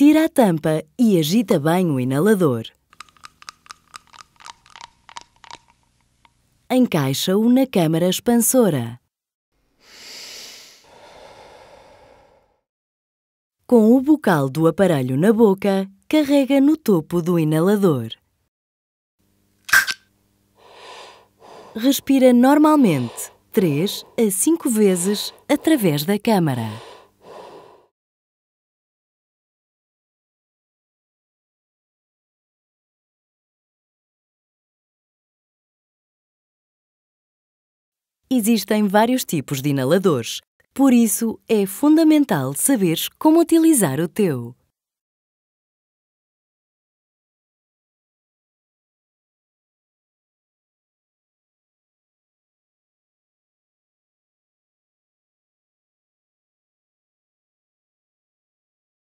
Tira a tampa e agita bem o inalador. Encaixa-o na câmara expansora. Com o bocal do aparelho na boca, carrega no topo do inalador. Respira normalmente, 3 a 5 vezes através da câmara. existem vários tipos de inaladores, por isso é fundamental saberes como utilizar o teu.